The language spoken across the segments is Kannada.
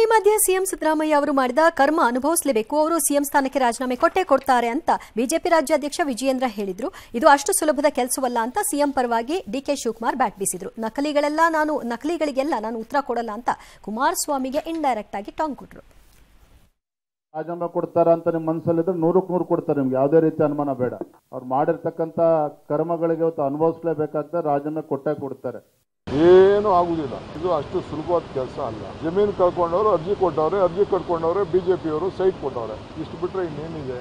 ಈ ಮಧ್ಯೆ ಸಿಎಂ ಸಿದ್ದರಾಮಯ್ಯ ಅವರು ಮಾಡಿದ ಕರ್ಮ ಅನುಭವಿಸಲೇಬೇಕು ಅವರು ಸಿಎಂ ಸ್ಥಾನಕ್ಕೆ ರಾಜೀನಾಮೆ ಕೊಟ್ಟೆ ಕೊಡ್ತಾರೆ ಅಂತ ಬಿಜೆಪಿ ರಾಜ್ಯಾಧ್ಯಕ್ಷ ವಿಜಯೇಂದ್ರ ಹೇಳಿದ್ರು ಇದು ಅಷ್ಟು ಸುಲಭದ ಕೆಲಸವಲ್ಲ ಅಂತ ಸಿಎಂ ಪರವಾಗಿ ಡಿಕೆ ಶಿವಕುಮಾರ್ ಬ್ಯಾಟ್ ಬೀಸಿದ್ರು ನಕಲಿಗಳೆಲ್ಲ ನಾನು ನಕಲಿಗಳಿಗೆಲ್ಲ ನಾನು ಉತ್ತರ ಕೊಡಲ್ಲ ಅಂತ ಕುಮಾರಸ್ವಾಮಿಗೆ ಇಂಡೈರೆಕ್ಟ್ ಆಗಿ ಟಾಂಗ್ ಕೊಟ್ರು ರಾಜೀನಾಮೆ ಕೊಡ್ತಾರ ಅಂತ ನಿಮ್ ಮನಸ್ಸಲ್ಲಿದ್ರೆ ನೂರಕ್ಕೆ ನೂರು ಕೊಡ್ತಾರೆ ನಿಮ್ಗೆ ಯಾವುದೇ ರೀತಿ ಅನುಮಾನ ಬೇಡ ಅವ್ರು ಮಾಡಿರ್ತಕ್ಕಂಥ ಕರ್ಮಗಳಿಗೆ ಅನುಭವಿಸ್ಲೇಬೇಕಾಗ್ತದೆ ರಾಜೀನಾಮೆ ಕೊಟ್ಟೇ ಕೊಡ್ತಾರೆ ಆಗುದಿಲ್ಲ ಆಗುವುದಿಲ್ಲ ಇದು ಅಷ್ಟು ಸುಲಭವಾದ ಕೆಲಸ ಅಲ್ಲ ಜಮೀನು ಕಳ್ಕೊಂಡವರು ಅರ್ಜಿ ಕೊಟ್ಟವ್ರೆ ಅರ್ಜಿ ಕಟ್ಕೊಂಡವ್ರೆ ಅವರು ಸೈಟ್ ಕೊಟ್ಟವ್ರೆ ಇಷ್ಟು ಬಿಟ್ರೆ ಇನ್ನೇನಿದೆ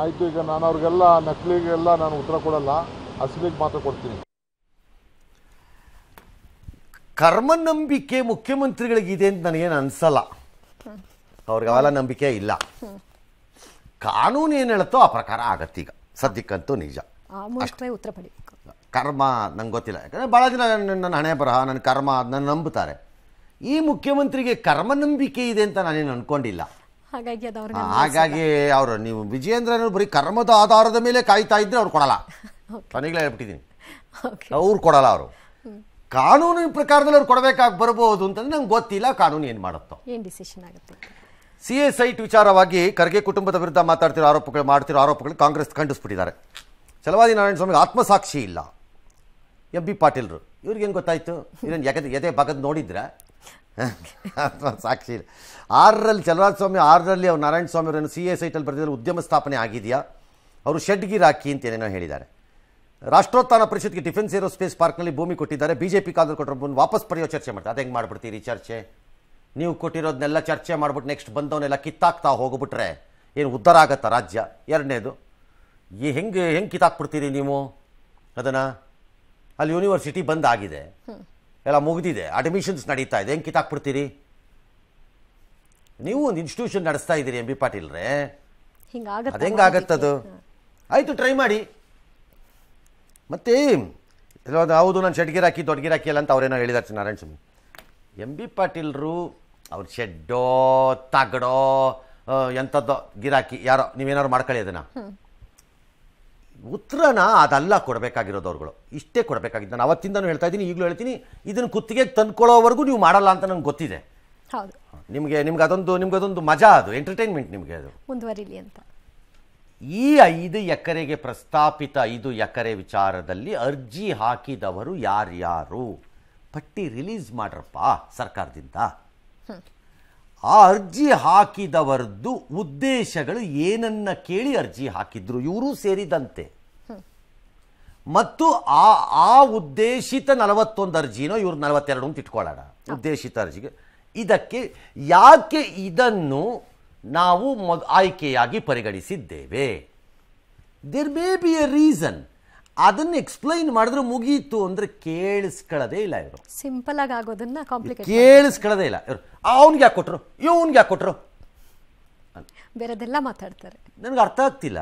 ಆಯ್ತು ಈಗ ನಾನು ಅವ್ರಿಗೆಲ್ಲ ನಕಲಿಗೆಲ್ಲ ನಾನು ಉತ್ತರ ಕೊಡಲ್ಲ ಅಸಲಿಗೆ ಮಾತ್ರ ಕೊಡ್ತೀನಿ ನಂಬಿಕೆ ಮುಖ್ಯಮಂತ್ರಿಗಳಿಗಿದೆ ಅಂತ ನನಗೇನು ಅನ್ಸಲ್ಲ ಅವ್ರಿಗೆ ಅವೆಲ್ಲ ನಂಬಿಕೆ ಇಲ್ಲ ಕಾನೂನು ಏನು ಹೇಳುತ್ತೋ ಆ ಪ್ರಕಾರ ಆಗತ್ತೀಗ ಸದ್ಯಕ್ಕಂತೂ ನಿಜ ಉತ್ತರ ಪಡಿಬೇಕು ಕರ್ಮ ನಂಗೆ ಗೊತ್ತಿಲ್ಲ ಯಾಕಂದ್ರೆ ಭಾಳ ಜನ ನನ್ನ ಹಣೆ ಬರಹ ನನ್ನ ಕರ್ಮ ಅದನ್ನ ನಂಬುತ್ತಾರೆ ಈ ಮುಖ್ಯಮಂತ್ರಿಗೆ ಕರ್ಮ ನಂಬಿಕೆ ಇದೆ ಅಂತ ನಾನೇನು ಅನ್ಕೊಂಡಿಲ್ಲ ಹಾಗಾಗಿ ಹಾಗಾಗಿ ಅವರು ನೀವು ವಿಜಯೇಂದ್ರ ಬರೀ ಕರ್ಮದ ಆಧಾರದ ಮೇಲೆ ಕಾಯ್ತಾ ಇದ್ರೆ ಅವ್ರು ಕೊಡಲ್ಲ ಕೊನೆಗಳೇ ಹೇಳ್ಬಿಟ್ಟಿದ್ದೀನಿ ಅವ್ರು ಕೊಡಲ್ಲ ಅವರು ಕಾನೂನಿನ ಪ್ರಕಾರದಲ್ಲಿ ಅವ್ರು ಕೊಡಬೇಕಾಗಿ ಬರಬಹುದು ಅಂತಂದ್ರೆ ನಂಗೆ ಗೊತ್ತಿಲ್ಲ ಕಾನೂನು ಏನು ಮಾಡುತ್ತೋ ಏನು ಡಿಸಿಷನ್ ಆಗುತ್ತೆ ಸಿ ಎಸ್ ಐಟ್ ವಿಚಾರವಾಗಿ ಖರ್ಗೆ ಕುಟುಂಬದ ವಿರುದ್ಧ ಮಾತಾಡ್ತಿರೋ ಆರೋಪಗಳು ಮಾಡ್ತಿರೋ ಆರೋಪಗಳು ಕಾಂಗ್ರೆಸ್ ಖಂಡಿಸ್ಬಿಟ್ಟಿದ್ದಾರೆ ಚಲವಾದಿ ನಾರಾಯಣ ಸ್ವಾಮಿಗೆ ಆತ್ಮಸಾಕ್ಷಿ ಇಲ್ಲ ಎಂ ಬಿ ಪಾಟೀಲ್ರು ಇವ್ರಿಗೇನು ಗೊತ್ತಾಯಿತು ಇವ್ರನ್ನ ಯಾಕಂದ್ರೆ ಎದೆ ಭಾಗದ ನೋಡಿದ್ರೆ ಆತ್ಮಸಾಕ್ಷಿ ಇಲ್ಲ ಆರರಲ್ಲಿ ಚಲರಾಜ ಸ್ವಾಮಿ ಆರರಲ್ಲಿ ಅವ್ರು ನಾರಾಯಣ ಸ್ವಾಮಿ ಅವರನ್ನು ಸಿ ಎ ಸೈಟಲ್ಲಿ ಬರೆದಿದ್ರು ಉದ್ಯಮ ಸ್ಥಾಪನೆ ಆಗಿದೆಯಾ ಅವರು ಶೆಡ್ ಹಾಕಿ ಅಂತ ಏನೇನೋ ಹೇಳಿದ್ದಾರೆ ರಾಷ್ಟ್ರೋತ್ಥಾನ ಪರಿಷತ್ಗೆ ಡಿಫೆನ್ಸ್ ಏರೋಸ್ಪೇಸ್ ಪಾರ್ಕ್ನಲ್ಲಿ ಭೂಮಿ ಕೊಟ್ಟಿದ್ದಾರೆ ಬಿ ಜೆ ಪಿ ಕೊಟ್ಟರು ಬಂದು ವಾಪಸ್ ಪಡೆಯೋ ಚರ್ಚೆ ಮಾಡ್ತಾರೆ ಅದು ಹೆಂಗೆ ಮಾಡಿಬಿಡ್ತೀರಿ ಚರ್ಚೆ ನೀವು ಕೊಟ್ಟಿರೋದನ್ನೆಲ್ಲ ಚರ್ಚೆ ಮಾಡಿಬಿಟ್ಟು ನೆಕ್ಸ್ಟ್ ಬಂದವನ್ನೆಲ್ಲ ಕಿತ್ತಾಕ್ತಾ ಹೋಗ್ಬಿಟ್ರೆ ಏನು ಉದ್ಧಾರ ಆಗತ್ತಾ ರಾಜ್ಯ ಎರಡನೇದು ಈ ಹೆಂಗೆ ಹೆಂಗೆ ಕಿತ್ತಾಕ್ಬಿಡ್ತೀರಿ ನೀವು ಅದನ್ನು ಅಲ್ಲಿ ಯೂನಿವರ್ಸಿಟಿ ಬಂದ್ ಆಗಿದೆ ಎಲ್ಲ ಮುಗಿದಿದೆ ಅಡ್ಮಿಷನ್ಸ್ ನಡೀತಾ ಇದೆ ಹೆಂಗೆ ಕಿತ್ತಾಕ್ಬಿಡ್ತೀರಿ ನೀವು ಒಂದು ಇನ್ಸ್ಟಿಟ್ಯೂಷನ್ ನಡೆಸ್ತಾ ಇದ್ದೀರಿ ಎಂ ಬಿ ಪಾಟೀಲ್ರೆ ಅದು ಹೆಂಗಾಗತ್ತದು ಆಯಿತು ಟ್ರೈ ಮಾಡಿ ಮತ್ತೆ ಹೌದು ನಾನು ದೊಡ್ಡ ಗಿರಾಕಿ ಅಲ್ಲ ಅಂತ ಅವ್ರೇನೋ ಹೇಳಿದಾರೆ ನಾರಾಯಣ ಸ್ವಾಮಿ ಎಂ ಬಿ ಪಾಟೀಲ್ರು ಅವ್ರು ಶೆಡ್ಡೋ ತಗಡೋ ಎಂಥದ್ದೋ ಗಿರಾಕಿ ಯಾರೋ ನೀವೇನಾದ್ರು ಮಾಡ್ಕೊಳ್ಳಿ ಅದನ್ನು ಉತ್ತರನ ಅದೆಲ್ಲ ಕೊಡಬೇಕಾಗಿರೋದು ಅವ್ರುಗಳು ಇಷ್ಟೇ ಕೊಡಬೇಕಾಗಿತ್ತು ನಾನು ಅವತ್ತಿಂದನೂ ಹೇಳ್ತಾ ಇದ್ದೀನಿ ಈಗಲೂ ಹೇಳ್ತೀನಿ ಇದನ್ನು ಕುತ್ತಿಗೆ ತಂದ್ಕೊಳ್ಳೋವರೆಗೂ ನೀವು ಮಾಡಲ್ಲ ಅಂತ ನನಗೆ ಗೊತ್ತಿದೆ ಹೌದು ನಿಮಗೆ ನಿಮ್ಗೆ ಅದೊಂದು ನಿಮ್ಗೆ ಅದೊಂದು ಮಜಾ ಅದು ಎಂಟರ್ಟೈನ್ಮೆಂಟ್ ನಿಮಗೆ ಅದು ಮುಂದುವರಿಲಿ ಅಂತ ಈ ಐದು ಎಕರೆಗೆ ಪ್ರಸ್ತಾಪಿತ ಐದು ಎಕರೆ ವಿಚಾರದಲ್ಲಿ ಅರ್ಜಿ ಹಾಕಿದವರು ಯಾರ್ಯಾರು ಪಟ್ಟಿ ರಿಲೀಸ್ ಮಾಡ್ರಪ್ಪ ಸರ್ಕಾರದಿಂದ ಆ ಅರ್ಜಿ ಹಾಕಿದವರದ್ದು ಉದ್ದೇಶಗಳು ಏನನ್ನ ಕೇಳಿ ಅರ್ಜಿ ಹಾಕಿದ್ರು ಇವರು ಸೇರಿದಂತೆ ಮತ್ತು ಆ ಆ ಉದ್ದೇಶಿತ ನಲವತ್ತೊಂದು ಅರ್ಜಿನೋ ಇವರು ನಲವತ್ತೆರಡು ಅಂತ ಇಟ್ಕೊಳ್ಳೋಣ ಉದ್ದೇಶಿತ ಅರ್ಜಿಗೆ ಇದಕ್ಕೆ ಯಾಕೆ ಇದನ್ನು ನಾವು ಆಯ್ಕೆಯಾಗಿ ಪರಿಗಣಿಸಿದ್ದೇವೆ there may be a reason ಅದನ್ನು ಎಕ್ಸ್ಪ್ಲೈನ್ ಮಾಡಿದ್ರೆ ಮುಗೀತು ಅಂದರೆ ಕೇಳಿಸ್ಕೊಳ್ಳೋದೇ ಇಲ್ಲ ಇವರು ಸಿಂಪಲ್ ಆಗಿ ಆಗೋದನ್ನ ಕೇಳಿಸ್ಕೊಳ್ಳೋದೇ ಇಲ್ಲ ಇವರು ಅವನಿಗೆ ಯಾಕೆ ಕೊಟ್ಟರು ಇವನಿಗೆ ಯಾಕೆ ಕೊಟ್ಟರು ಬೇರೆದೆಲ್ಲ ಮಾತಾಡ್ತಾರೆ ನನಗೆ ಅರ್ಥ ಆಗ್ತಿಲ್ಲ